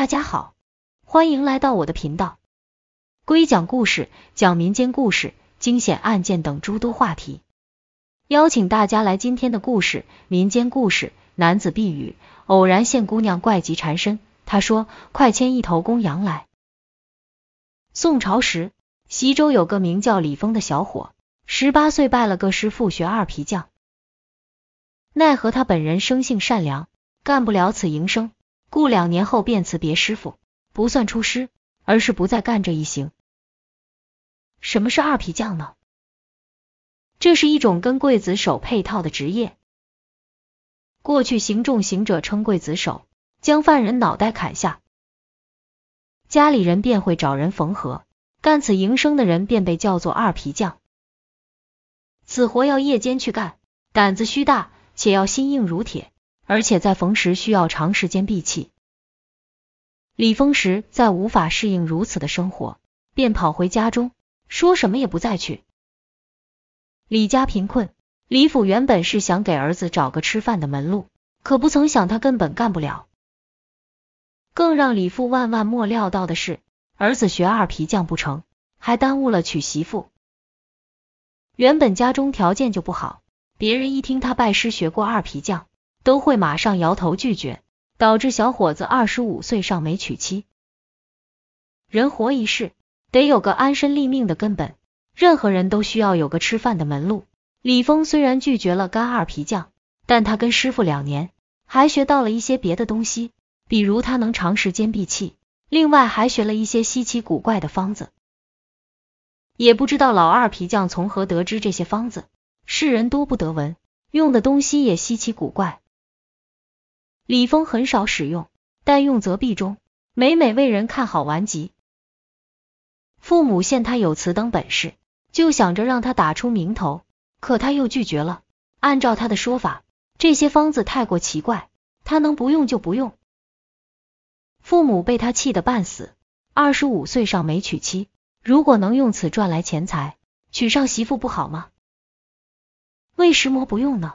大家好，欢迎来到我的频道，归讲故事，讲民间故事、惊险案件等诸多话题。邀请大家来今天的故事：民间故事，男子避雨，偶然见姑娘怪疾缠身，他说：“快牵一头公羊来。”宋朝时，西周有个名叫李峰的小伙，十八岁拜了个师傅学二皮匠，奈何他本人生性善良，干不了此营生。故两年后便辞别师傅，不算出师，而是不再干这一行。什么是二皮匠呢？这是一种跟刽子手配套的职业。过去行重刑者称刽子手，将犯人脑袋砍下，家里人便会找人缝合，干此营生的人便被叫做二皮匠。此活要夜间去干，胆子需大，且要心硬如铁。而且在逢时需要长时间闭气，李峰时再无法适应如此的生活，便跑回家中，说什么也不再去。李家贫困，李府原本是想给儿子找个吃饭的门路，可不曾想他根本干不了。更让李父万万莫料到的是，儿子学二皮匠不成，还耽误了娶媳妇。原本家中条件就不好，别人一听他拜师学过二皮匠。都会马上摇头拒绝，导致小伙子二十五岁尚没娶妻。人活一世，得有个安身立命的根本，任何人都需要有个吃饭的门路。李峰虽然拒绝了干二皮匠，但他跟师傅两年，还学到了一些别的东西，比如他能长时间闭气，另外还学了一些稀奇古怪的方子，也不知道老二皮匠从何得知这些方子，世人多不得闻，用的东西也稀奇古怪。李峰很少使用，但用则必中。每每为人看好顽疾，父母见他有此等本事，就想着让他打出名头。可他又拒绝了。按照他的说法，这些方子太过奇怪，他能不用就不用。父母被他气得半死。二十五岁上没娶妻，如果能用此赚来钱财，娶上媳妇不好吗？为什么不用呢？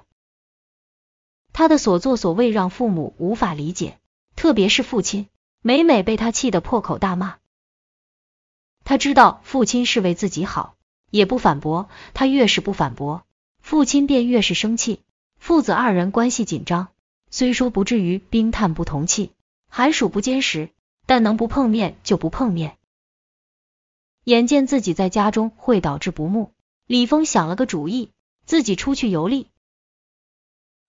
他的所作所为让父母无法理解，特别是父亲，每每被他气得破口大骂。他知道父亲是为自己好，也不反驳。他越是不反驳，父亲便越是生气。父子二人关系紧张，虽说不至于冰炭不同气，寒暑不兼时，但能不碰面就不碰面。眼见自己在家中会导致不睦，李峰想了个主意，自己出去游历。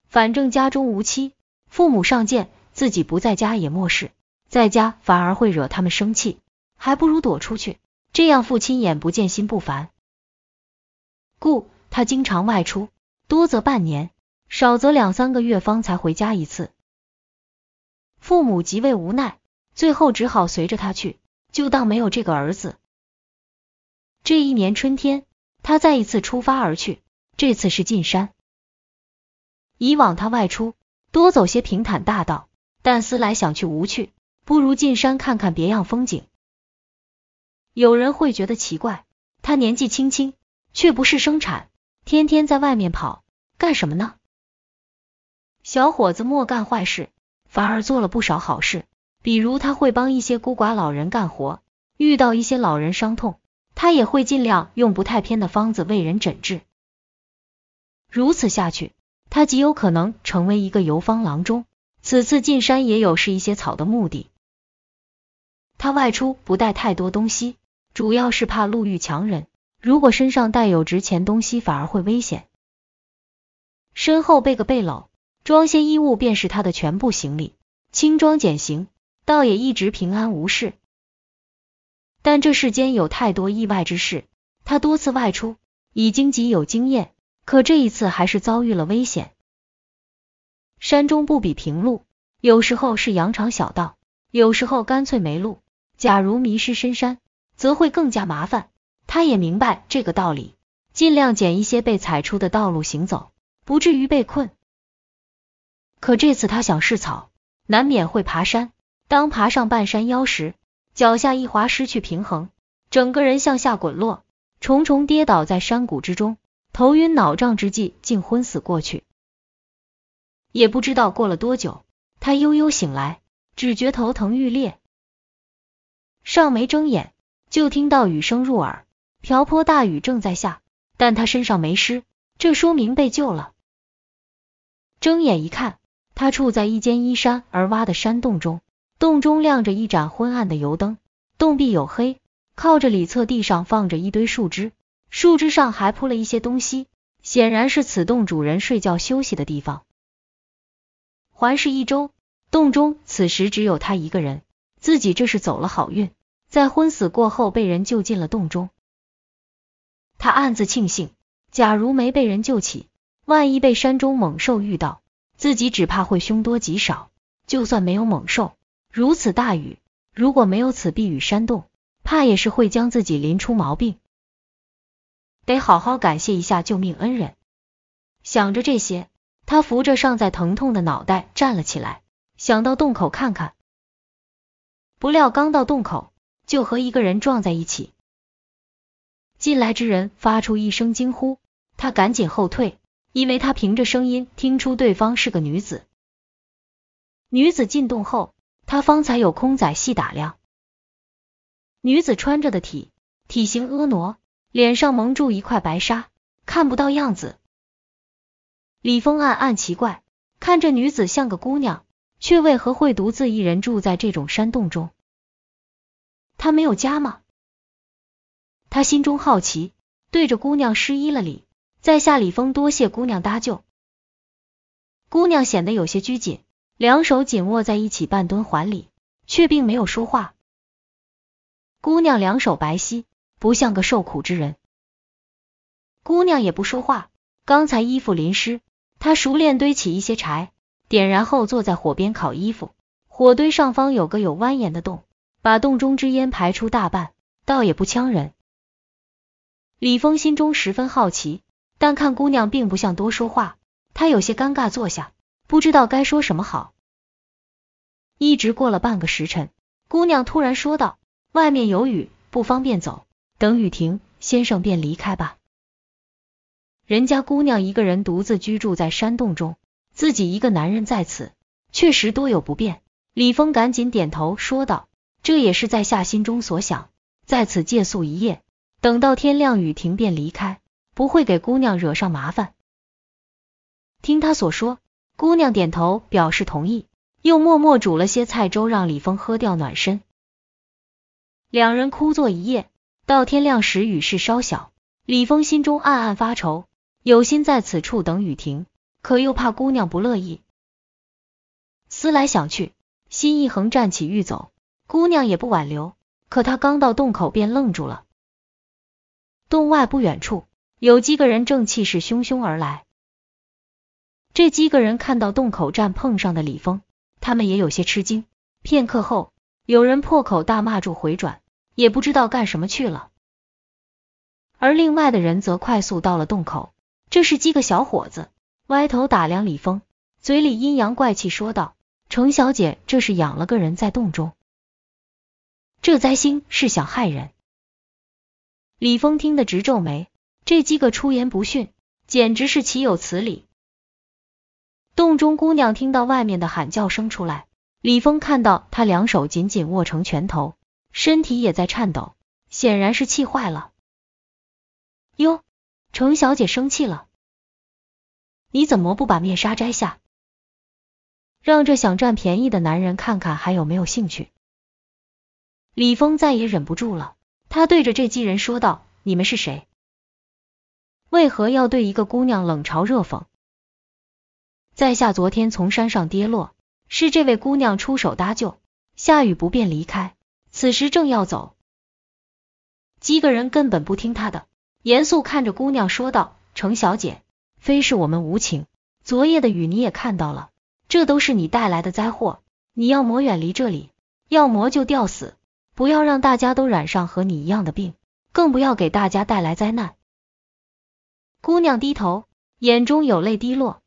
反正家中无妻，父母上见，自己不在家也没事，在家反而会惹他们生气，还不如躲出去，这样父亲眼不见心不烦。故他经常外出，多则半年，少则两三个月方才回家一次。父母极为无奈，最后只好随着他去，就当没有这个儿子。这一年春天，他再一次出发而去，这次是进山。以往他外出多走些平坦大道，但思来想去无趣，不如进山看看别样风景。有人会觉得奇怪，他年纪轻轻却不是生产，天天在外面跑干什么呢？小伙子莫干坏事，反而做了不少好事。比如他会帮一些孤寡老人干活，遇到一些老人伤痛，他也会尽量用不太偏的方子为人诊治。如此下去。他极有可能成为一个游方郎中，此次进山也有是一些草的目的。他外出不带太多东西，主要是怕路遇强人，如果身上带有值钱东西反而会危险。身后背个背篓，装些衣物便是他的全部行李，轻装简行，倒也一直平安无事。但这世间有太多意外之事，他多次外出，已经极有经验。可这一次还是遭遇了危险。山中不比平路，有时候是羊肠小道，有时候干脆没路。假如迷失深山，则会更加麻烦。他也明白这个道理，尽量捡一些被踩出的道路行走，不至于被困。可这次他想试草，难免会爬山。当爬上半山腰时，脚下一滑，失去平衡，整个人向下滚落，重重跌倒在山谷之中。头晕脑胀之际，竟昏死过去。也不知道过了多久，他悠悠醒来，只觉头疼欲裂。尚没睁眼，就听到雨声入耳，瓢泼大雨正在下。但他身上没湿，这说明被救了。睁眼一看，他处在一间依山而挖的山洞中，洞中亮着一盏昏暗的油灯，洞壁黝黑，靠着里侧，地上放着一堆树枝。树枝上还铺了一些东西，显然是此洞主人睡觉休息的地方。环视一周，洞中此时只有他一个人，自己这是走了好运，在昏死过后被人救进了洞中。他暗自庆幸，假如没被人救起，万一被山中猛兽遇到，自己只怕会凶多吉少。就算没有猛兽，如此大雨，如果没有此避雨山洞，怕也是会将自己淋出毛病。得好好感谢一下救命恩人。想着这些，他扶着尚在疼痛的脑袋站了起来，想到洞口看看。不料刚到洞口，就和一个人撞在一起。进来之人发出一声惊呼，他赶紧后退，因为他凭着声音听出对方是个女子。女子进洞后，他方才有空仔细打量，女子穿着的体体型婀娜。脸上蒙住一块白纱，看不到样子。李峰暗暗奇怪，看这女子像个姑娘，却为何会独自一人住在这种山洞中？她没有家吗？他心中好奇，对着姑娘施一了礼：“在下李峰，多谢姑娘搭救。”姑娘显得有些拘谨，两手紧握在一起，半蹲怀里，却并没有说话。姑娘两手白皙。不像个受苦之人，姑娘也不说话。刚才衣服淋湿，她熟练堆起一些柴，点燃后坐在火边烤衣服。火堆上方有个有蜿蜒的洞，把洞中之烟排出大半，倒也不呛人。李峰心中十分好奇，但看姑娘并不像多说话，他有些尴尬坐下，不知道该说什么好。一直过了半个时辰，姑娘突然说道：“外面有雨，不方便走。”等雨停，先生便离开吧。人家姑娘一个人独自居住在山洞中，自己一个男人在此，确实多有不便。李峰赶紧点头说道：“这也是在下心中所想，在此借宿一夜，等到天亮雨停便离开，不会给姑娘惹上麻烦。”听他所说，姑娘点头表示同意，又默默煮了些菜粥让李峰喝掉暖身。两人枯坐一夜。到天亮时，雨势稍小，李峰心中暗暗发愁，有心在此处等雨停，可又怕姑娘不乐意。思来想去，心一横，站起欲走，姑娘也不挽留。可他刚到洞口，便愣住了。洞外不远处，有几个人正气势汹汹而来。这几个人看到洞口站碰上的李峰，他们也有些吃惊。片刻后，有人破口大骂，住回转。也不知道干什么去了，而另外的人则快速到了洞口。这是几个小伙子，歪头打量李峰，嘴里阴阳怪气说道：“程小姐，这是养了个人在洞中，这灾星是想害人。”李峰听得直皱眉，这几个出言不逊，简直是岂有此理。洞中姑娘听到外面的喊叫声，出来。李峰看到她，两手紧紧握成拳头。身体也在颤抖，显然是气坏了。哟，程小姐生气了？你怎么不把面纱摘下，让这想占便宜的男人看看还有没有兴趣？李峰再也忍不住了，他对着这几人说道：“你们是谁？为何要对一个姑娘冷嘲热讽？”在下昨天从山上跌落，是这位姑娘出手搭救，下雨不便离开。此时正要走，几个人根本不听他的。严肃看着姑娘说道：“程小姐，非是我们无情，昨夜的雨你也看到了，这都是你带来的灾祸。你要魔远离这里，要魔就吊死，不要让大家都染上和你一样的病，更不要给大家带来灾难。”姑娘低头，眼中有泪滴落。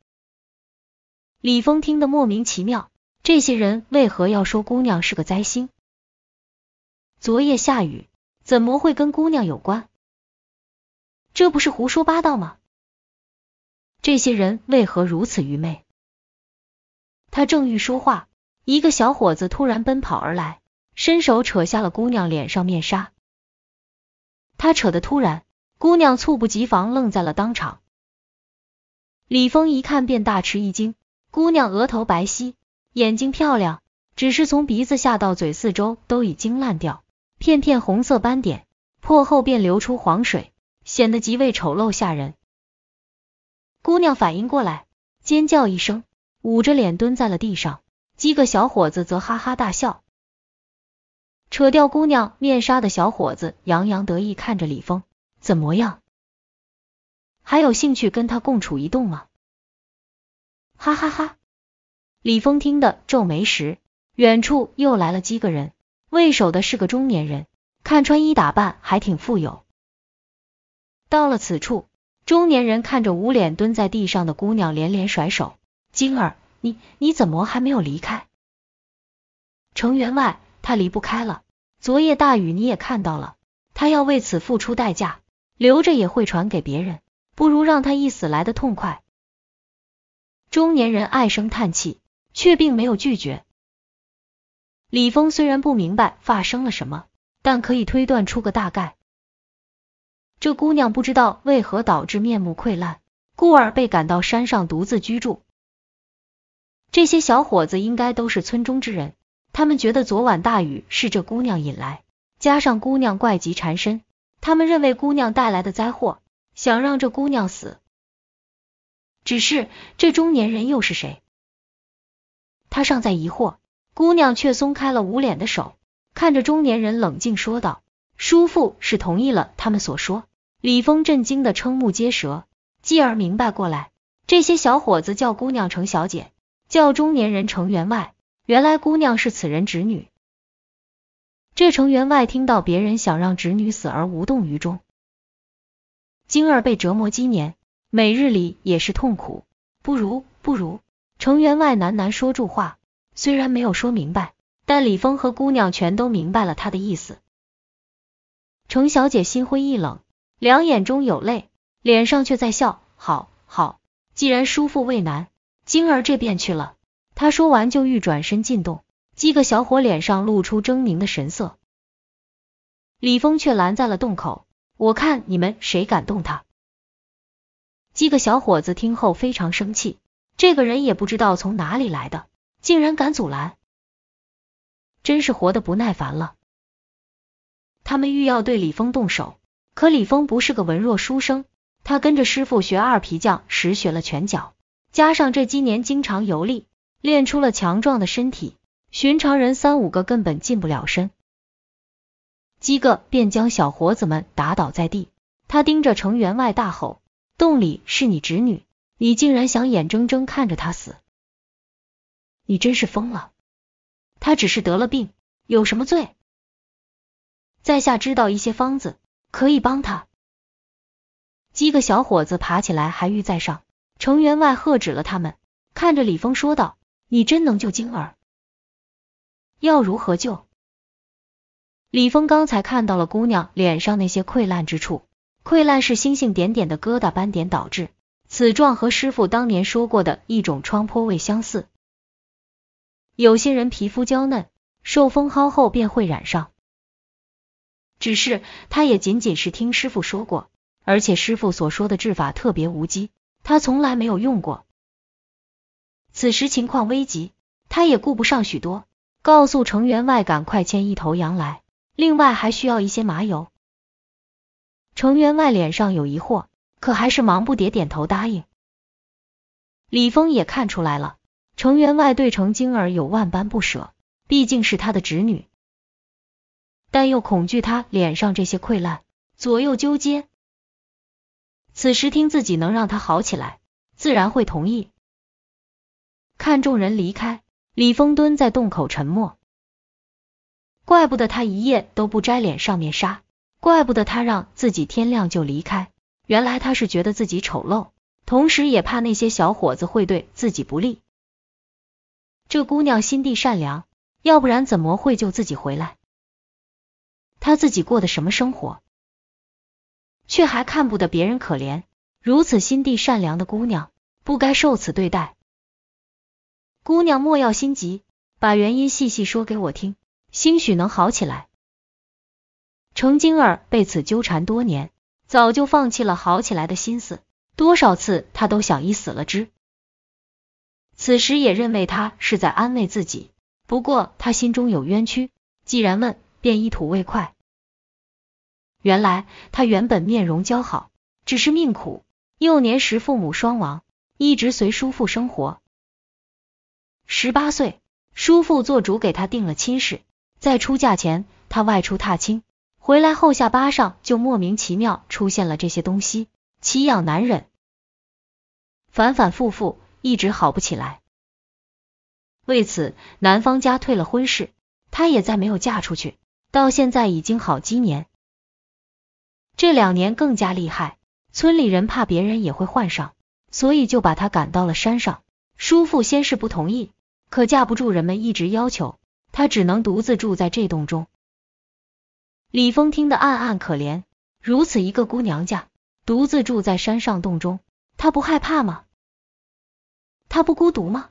李峰听得莫名其妙，这些人为何要说姑娘是个灾星？昨夜下雨，怎么会跟姑娘有关？这不是胡说八道吗？这些人为何如此愚昧？他正欲说话，一个小伙子突然奔跑而来，伸手扯下了姑娘脸上面纱。他扯得突然，姑娘猝不及防，愣在了当场。李峰一看便大吃一惊，姑娘额头白皙，眼睛漂亮，只是从鼻子下到嘴四周都已经烂掉。片片红色斑点破后便流出黄水，显得极为丑陋吓人。姑娘反应过来，尖叫一声，捂着脸蹲在了地上。几个小伙子则哈哈大笑。扯掉姑娘面纱的小伙子洋洋得意看着李峰，怎么样？还有兴趣跟他共处一栋吗？哈哈哈！李峰听得皱眉时，远处又来了几个人。为首的是个中年人，看穿衣打扮还挺富有。到了此处，中年人看着捂脸蹲在地上的姑娘，连连甩手：“金儿，你你怎么还没有离开？”程员外，他离不开了。昨夜大雨你也看到了，他要为此付出代价，留着也会传给别人，不如让他一死来的痛快。中年人唉声叹气，却并没有拒绝。李峰虽然不明白发生了什么，但可以推断出个大概。这姑娘不知道为何导致面目溃烂，故而被赶到山上独自居住。这些小伙子应该都是村中之人，他们觉得昨晚大雨是这姑娘引来，加上姑娘怪疾缠身，他们认为姑娘带来的灾祸，想让这姑娘死。只是这中年人又是谁？他尚在疑惑。姑娘却松开了捂脸的手，看着中年人冷静说道：“叔父是同意了他们所说。”李峰震惊的瞠目结舌，继而明白过来，这些小伙子叫姑娘程小姐，叫中年人程员外，原来姑娘是此人侄女。这程员外听到别人想让侄女死而无动于衷，今儿被折磨今年，每日里也是痛苦，不如不如，程员外喃喃说住话。虽然没有说明白，但李峰和姑娘全都明白了他的意思。程小姐心灰意冷，两眼中有泪，脸上却在笑。好，好，既然叔父为难，晶儿这便去了。她说完就欲转身进洞，几个小伙脸上露出狰狞的神色。李峰却拦在了洞口，我看你们谁敢动他！几个小伙子听后非常生气，这个人也不知道从哪里来的。竟然敢阻拦，真是活的不耐烦了！他们欲要对李峰动手，可李峰不是个文弱书生，他跟着师傅学二皮匠时学了拳脚，加上这几年经常游历，练出了强壮的身体，寻常人三五个根本近不了身。几个便将小伙子们打倒在地，他盯着程员外大吼：“洞里是你侄女，你竟然想眼睁睁看着她死！”你真是疯了！他只是得了病，有什么罪？在下知道一些方子，可以帮他。几个小伙子爬起来还欲再上，程员外喝止了他们，看着李峰说道：“你真能救晶儿？要如何救？”李峰刚才看到了姑娘脸上那些溃烂之处，溃烂是星星点点的疙瘩斑点导致，此状和师傅当年说过的一种疮颇为相似。有些人皮肤娇嫩，受风蒿后便会染上。只是他也仅仅是听师傅说过，而且师傅所说的治法特别无稽，他从来没有用过。此时情况危急，他也顾不上许多，告诉程员外赶快牵一头羊来，另外还需要一些麻油。程员外脸上有疑惑，可还是忙不迭点头答应。李峰也看出来了。程员外对程晶儿有万般不舍，毕竟是他的侄女，但又恐惧他脸上这些溃烂，左右纠结。此时听自己能让他好起来，自然会同意。看众人离开，李峰蹲在洞口沉默。怪不得他一夜都不摘脸上面纱，怪不得他让自己天亮就离开，原来他是觉得自己丑陋，同时也怕那些小伙子会对自己不利。这姑娘心地善良，要不然怎么会救自己回来？她自己过的什么生活，却还看不得别人可怜。如此心地善良的姑娘，不该受此对待。姑娘莫要心急，把原因细细说给我听，兴许能好起来。程晶儿被此纠缠多年，早就放弃了好起来的心思，多少次她都想一死了之。此时也认为他是在安慰自己，不过他心中有冤屈，既然问，便一吐为快。原来他原本面容姣好，只是命苦，幼年时父母双亡，一直随叔父生活。十八岁，叔父做主给他定了亲事，在出嫁前，他外出踏青，回来后下巴上就莫名其妙出现了这些东西，奇痒难忍，反反复复。一直好不起来，为此男方家退了婚事，她也再没有嫁出去，到现在已经好几年。这两年更加厉害，村里人怕别人也会患上，所以就把她赶到了山上。叔父先是不同意，可架不住人们一直要求，他只能独自住在这洞中。李峰听得暗暗可怜，如此一个姑娘家，独自住在山上洞中，她不害怕吗？他不孤独吗？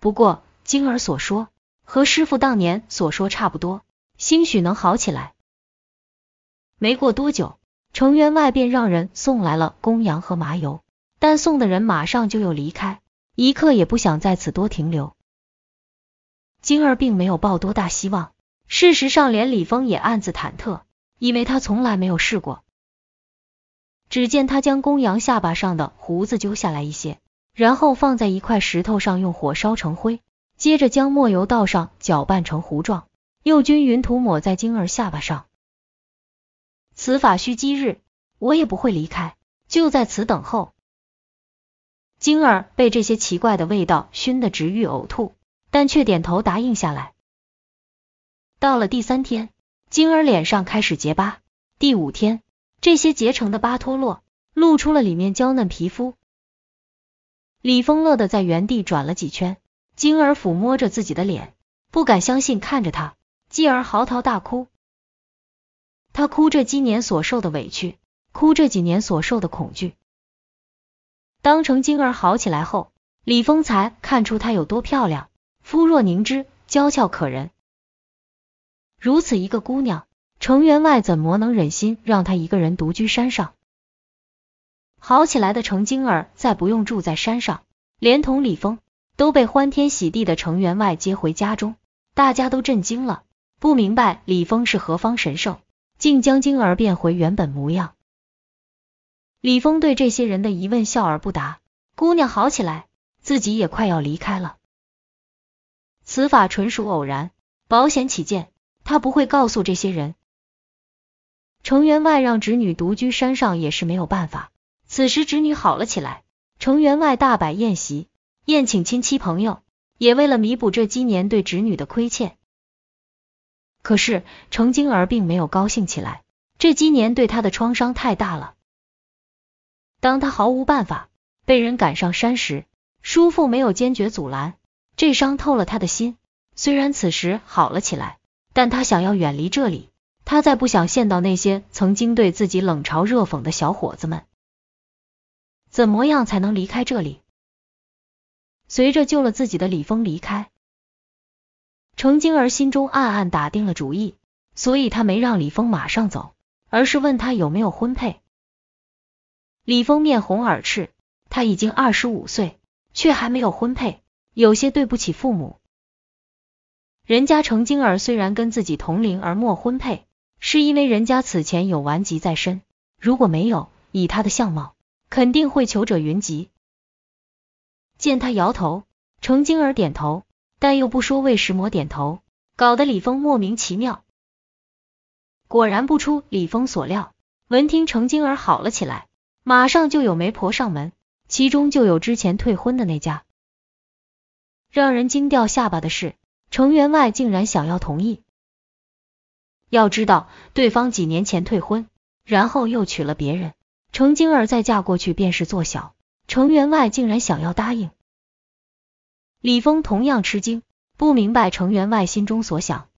不过晶儿所说和师傅当年所说差不多，兴许能好起来。没过多久，程员外便让人送来了公羊和麻油，但送的人马上就又离开，一刻也不想在此多停留。晶儿并没有抱多大希望，事实上，连李峰也暗自忐忑，因为他从来没有试过。只见他将公羊下巴上的胡子揪下来一些。然后放在一块石头上，用火烧成灰，接着将墨油倒上，搅拌成糊状，又均匀涂抹在晶儿下巴上。此法需七日，我也不会离开，就在此等候。晶儿被这些奇怪的味道熏得直欲呕吐，但却点头答应下来。到了第三天，晶儿脸上开始结疤；第五天，这些结成的疤脱落，露出了里面娇嫩皮肤。李峰乐得在原地转了几圈，晶儿抚摸着自己的脸，不敢相信看着他，继而嚎啕大哭。他哭着今年所受的委屈，哭这几年所受的恐惧。当成晶儿好起来后，李峰才看出她有多漂亮，肤若凝脂，娇俏可人。如此一个姑娘，程员外怎么能忍心让她一个人独居山上？好起来的程晶儿再不用住在山上，连同李峰都被欢天喜地的程员外接回家中，大家都震惊了，不明白李峰是何方神圣，竟将晶儿变回原本模样。李峰对这些人的疑问笑而不答，姑娘好起来，自己也快要离开了，此法纯属偶然，保险起见，他不会告诉这些人。程员外让侄女独居山上也是没有办法。此时侄女好了起来，程员外大摆宴席，宴请亲戚朋友，也为了弥补这今年对侄女的亏欠。可是程晶儿并没有高兴起来，这今年对他的创伤太大了。当他毫无办法被人赶上山时，叔父没有坚决阻拦，这伤透了他的心。虽然此时好了起来，但他想要远离这里，他再不想见到那些曾经对自己冷嘲热讽的小伙子们。怎么样才能离开这里？随着救了自己的李峰离开，程晶儿心中暗暗打定了主意，所以她没让李峰马上走，而是问他有没有婚配。李峰面红耳赤，他已经二十五岁，却还没有婚配，有些对不起父母。人家程晶儿虽然跟自己同龄而没婚配，是因为人家此前有顽疾在身，如果没有，以他的相貌。肯定会求者云集。见他摇头，程晶儿点头，但又不说为石魔点头，搞得李峰莫名其妙。果然不出李峰所料，闻听程晶儿好了起来，马上就有媒婆上门，其中就有之前退婚的那家。让人惊掉下巴的是，程员外竟然想要同意。要知道，对方几年前退婚，然后又娶了别人。程晶儿再嫁过去便是做小，程员外竟然想要答应。李峰同样吃惊，不明白程员外心中所想。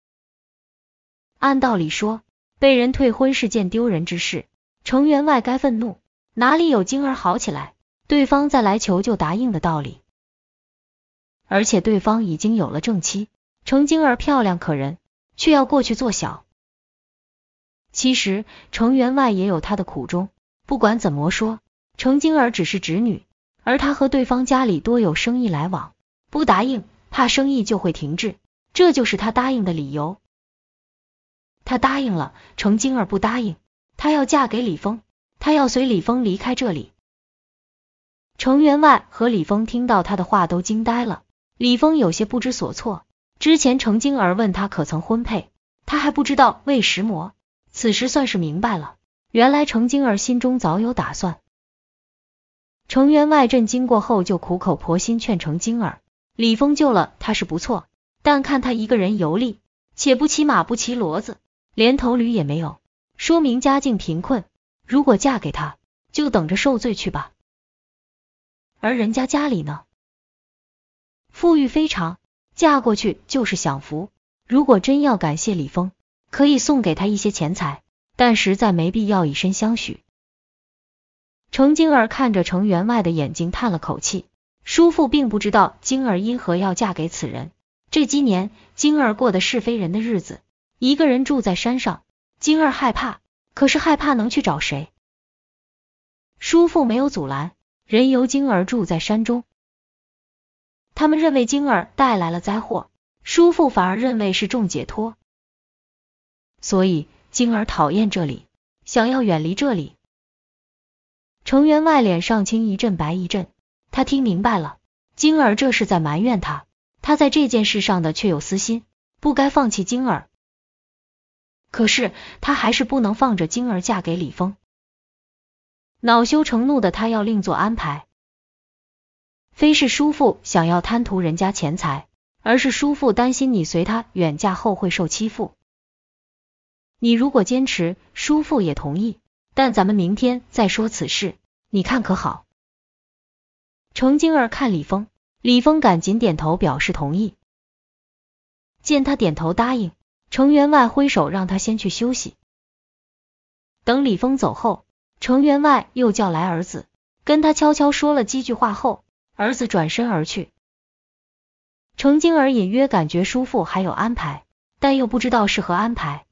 按道理说，被人退婚是件丢人之事，程员外该愤怒，哪里有晶儿好起来，对方再来求就答应的道理？而且对方已经有了正妻，程晶儿漂亮可人，却要过去做小。其实程员外也有他的苦衷。不管怎么说，程晶儿只是侄女，而他和对方家里多有生意来往，不答应怕生意就会停滞，这就是他答应的理由。他答应了，程晶儿不答应，她要嫁给李峰，她要随李峰离开这里。程员外和李峰听到他的话都惊呆了，李峰有些不知所措。之前程晶儿问他可曾婚配，他还不知道为什魔，此时算是明白了。原来程晶儿心中早有打算，程员外阵经过后就苦口婆心劝程晶儿，李峰救了他是不错，但看他一个人游历，且不骑马不骑骡子，连头驴也没有，说明家境贫困。如果嫁给他，就等着受罪去吧。而人家家里呢，富裕非常，嫁过去就是享福。如果真要感谢李峰，可以送给他一些钱财。但实在没必要以身相许。程晶儿看着程员外的眼睛，叹了口气。叔父并不知道晶儿因何要嫁给此人。这几年，晶儿过的是非人的日子，一个人住在山上。晶儿害怕，可是害怕能去找谁？叔父没有阻拦，任由晶儿住在山中。他们认为晶儿带来了灾祸，叔父反而认为是众解脱，所以。晶儿讨厌这里，想要远离这里。程员外脸上青一阵白一阵，他听明白了，晶儿这是在埋怨他，他在这件事上的确有私心，不该放弃晶儿。可是他还是不能放着晶儿嫁给李峰。恼羞成怒的他要另做安排，非是叔父想要贪图人家钱财，而是叔父担心你随他远嫁后会受欺负。你如果坚持，叔父也同意，但咱们明天再说此事，你看可好？程晶儿看李峰，李峰赶紧点头表示同意。见他点头答应，程员外挥手让他先去休息。等李峰走后，程员外又叫来儿子，跟他悄悄说了几句话后，儿子转身而去。程晶儿隐约感觉叔父还有安排，但又不知道是何安排。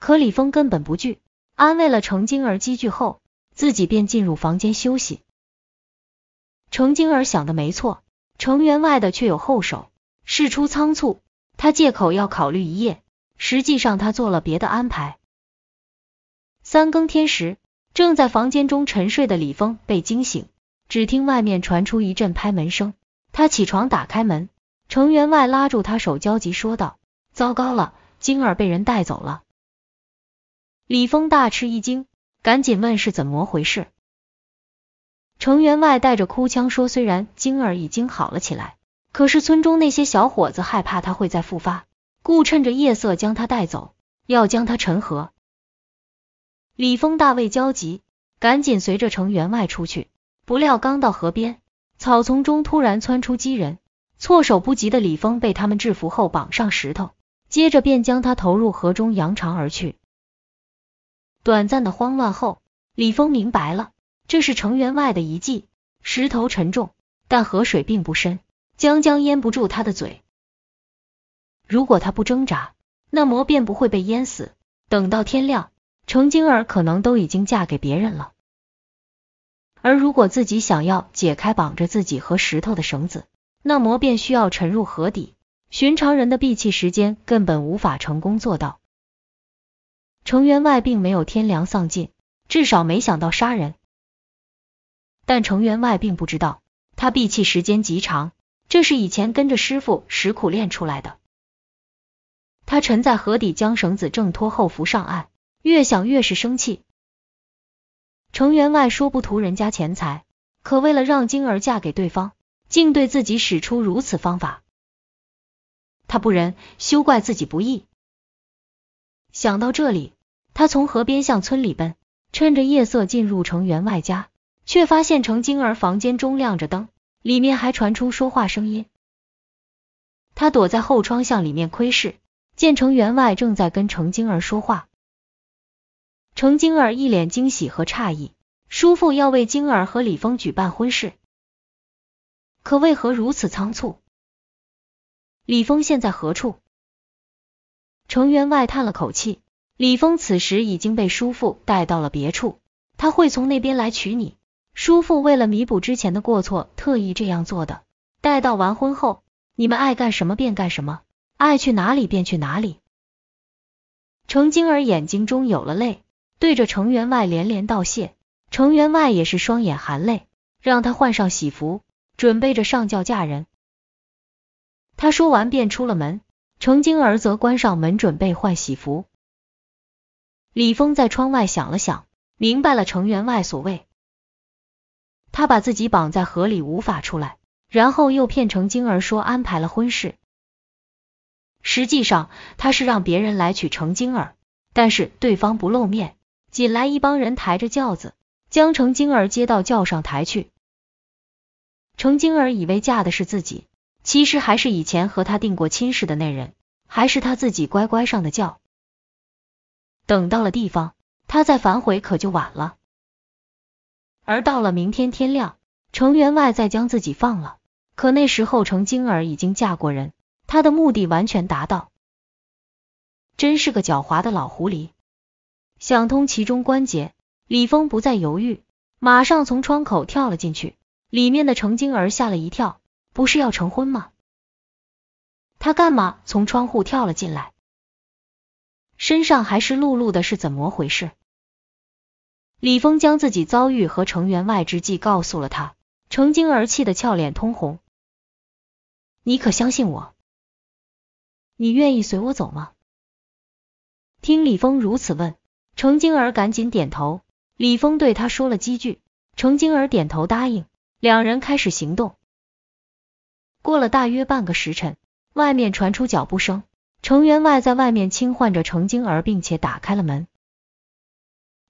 可李峰根本不惧，安慰了程晶儿几句后，自己便进入房间休息。程晶儿想的没错，程员外的却有后手，事出仓促，他借口要考虑一夜，实际上他做了别的安排。三更天时，正在房间中沉睡的李峰被惊醒，只听外面传出一阵拍门声，他起床打开门，程员外拉住他手焦急说道：“糟糕了，晶儿被人带走了。”李峰大吃一惊，赶紧问是怎么回事。程员外带着哭腔说：“虽然晶儿已经好了起来，可是村中那些小伙子害怕他会再复发，故趁着夜色将他带走，要将他沉河。”李峰大为焦急，赶紧随着程员外出去。不料刚到河边，草丛中突然窜出几人，措手不及的李峰被他们制服后绑上石头，接着便将他投入河中，扬长而去。短暂的慌乱后，李峰明白了，这是程员外的遗迹。石头沉重，但河水并不深，将将淹不住他的嘴。如果他不挣扎，那魔便不会被淹死。等到天亮，程晶儿可能都已经嫁给别人了。而如果自己想要解开绑着自己和石头的绳子，那魔便需要沉入河底。寻常人的闭气时间根本无法成功做到。程员外并没有天良丧尽，至少没想到杀人。但程员外并不知道，他闭气时间极长，这是以前跟着师傅石苦练出来的。他沉在河底，将绳子挣脱后浮上岸，越想越是生气。程员外说不图人家钱财，可为了让晶儿嫁给对方，竟对自己使出如此方法。他不仁，休怪自己不义。想到这里，他从河边向村里奔，趁着夜色进入程员外家，却发现程晶儿房间中亮着灯，里面还传出说话声音。他躲在后窗向里面窥视，见程员外正在跟程晶儿说话。程晶儿一脸惊喜和诧异，叔父要为晶儿和李峰举办婚事，可为何如此仓促？李峰现在何处？程员外叹了口气，李峰此时已经被叔父带到了别处，他会从那边来娶你。叔父为了弥补之前的过错，特意这样做的。待到完婚后，你们爱干什么便干什么，爱去哪里便去哪里。程晶儿眼睛中有了泪，对着程员外连连道谢。程员外也是双眼含泪，让他换上喜服，准备着上轿嫁人。他说完便出了门。程晶儿则关上门，准备换喜服。李峰在窗外想了想，明白了程员外所为。他把自己绑在河里，无法出来，然后又骗程晶儿说安排了婚事。实际上，他是让别人来娶程晶儿，但是对方不露面，仅来一帮人抬着轿子，将程晶儿接到轿上抬去。程晶儿以为嫁的是自己。其实还是以前和他定过亲事的那人，还是他自己乖乖上的轿。等到了地方，他再反悔可就晚了。而到了明天天亮，程员外再将自己放了，可那时候程晶儿已经嫁过人，他的目的完全达到。真是个狡猾的老狐狸！想通其中关节，李峰不再犹豫，马上从窗口跳了进去。里面的程晶儿吓了一跳。不是要成婚吗？他干嘛从窗户跳了进来？身上还是露露的，是怎么回事？李峰将自己遭遇和程员外之计告诉了他，程晶儿气得俏脸通红。你可相信我？你愿意随我走吗？听李峰如此问，程晶儿赶紧点头。李峰对他说了几句，程晶儿点头答应。两人开始行动。过了大约半个时辰，外面传出脚步声。程员外在外面轻唤着程晶儿，并且打开了门。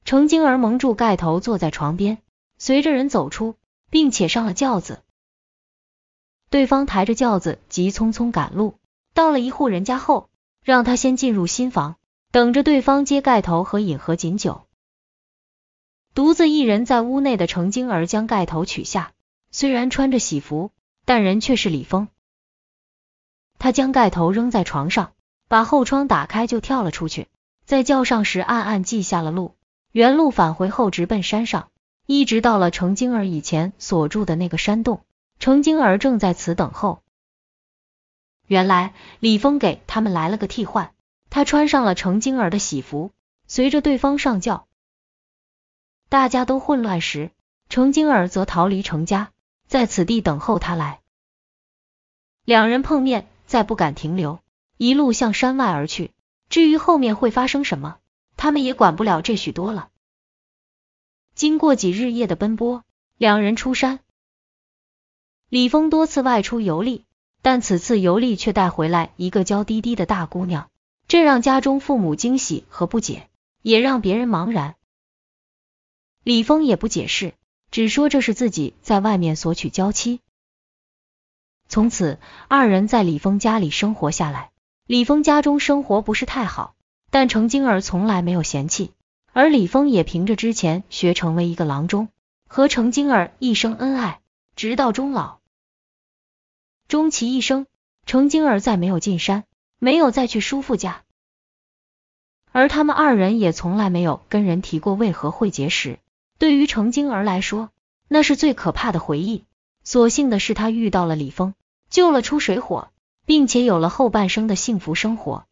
程晶儿蒙住盖头，坐在床边，随着人走出，并且上了轿子。对方抬着轿子急匆匆赶路，到了一户人家后，让他先进入新房，等着对方揭盖头和饮合卺酒。独自一人在屋内的程晶儿将盖头取下，虽然穿着喜服。但人却是李峰，他将盖头扔在床上，把后窗打开就跳了出去，在叫上时暗暗记下了路，原路返回后直奔山上，一直到了程晶儿以前所住的那个山洞，程晶儿正在此等候。原来李峰给他们来了个替换，他穿上了程晶儿的喜服，随着对方上轿，大家都混乱时，程晶儿则逃离程家。在此地等候他来，两人碰面，再不敢停留，一路向山外而去。至于后面会发生什么，他们也管不了这许多了。经过几日夜的奔波，两人出山。李峰多次外出游历，但此次游历却带回来一个娇滴滴的大姑娘，这让家中父母惊喜和不解，也让别人茫然。李峰也不解释。只说这是自己在外面所娶娇妻，从此二人在李峰家里生活下来。李峰家中生活不是太好，但程晶儿从来没有嫌弃，而李峰也凭着之前学成为一个郎中，和程晶儿一生恩爱，直到终老。终其一生，程晶儿再没有进山，没有再去叔父家，而他们二人也从来没有跟人提过为何会结识。对于程晶儿来说，那是最可怕的回忆。所幸的是，他遇到了李峰，救了出水火，并且有了后半生的幸福生活。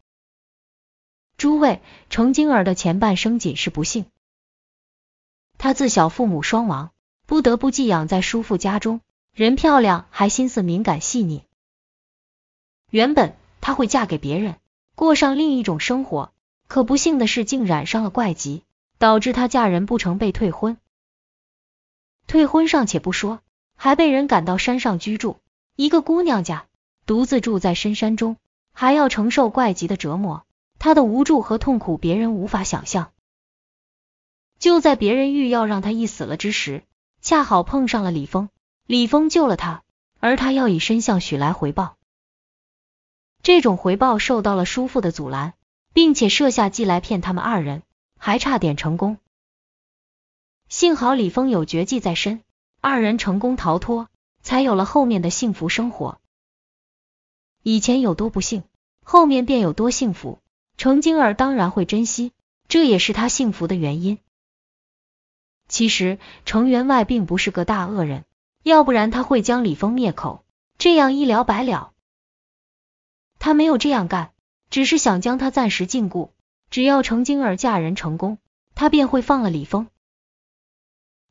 诸位，程晶儿的前半生仅是不幸。她自小父母双亡，不得不寄养在叔父家中。人漂亮，还心思敏感细腻。原本她会嫁给别人，过上另一种生活，可不幸的是，竟染上了怪疾。导致她嫁人不成，被退婚。退婚尚且不说，还被人赶到山上居住。一个姑娘家独自住在深山中，还要承受怪疾的折磨，她的无助和痛苦别人无法想象。就在别人欲要让她一死了之时，恰好碰上了李峰，李峰救了她，而她要以身相许来回报。这种回报受到了叔父的阻拦，并且设下计来骗他们二人。还差点成功，幸好李峰有绝技在身，二人成功逃脱，才有了后面的幸福生活。以前有多不幸，后面便有多幸福。程晶儿当然会珍惜，这也是她幸福的原因。其实程员外并不是个大恶人，要不然他会将李峰灭口，这样一了百了。他没有这样干，只是想将他暂时禁锢。只要程晶儿嫁人成功，他便会放了李峰。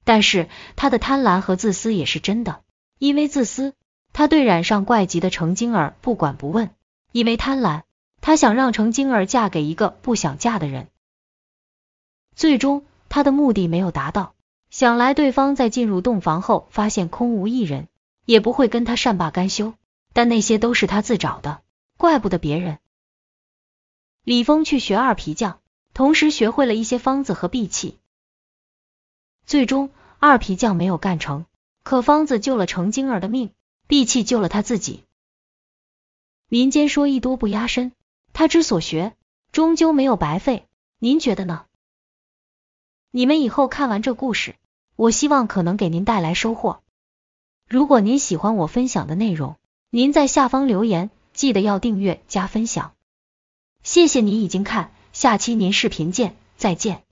但是他的贪婪和自私也是真的，因为自私，他对染上怪疾的程晶儿不管不问；因为贪婪，他想让程晶儿嫁给一个不想嫁的人。最终，他的目的没有达到，想来对方在进入洞房后发现空无一人，也不会跟他善罢甘休。但那些都是他自找的，怪不得别人。李峰去学二皮匠，同时学会了一些方子和闭气。最终，二皮匠没有干成，可方子救了程晶儿的命，闭气救了他自己。民间说一多不压身，他之所学终究没有白费。您觉得呢？你们以后看完这故事，我希望可能给您带来收获。如果您喜欢我分享的内容，您在下方留言，记得要订阅加分享。谢谢您已经看，下期您视频见，再见。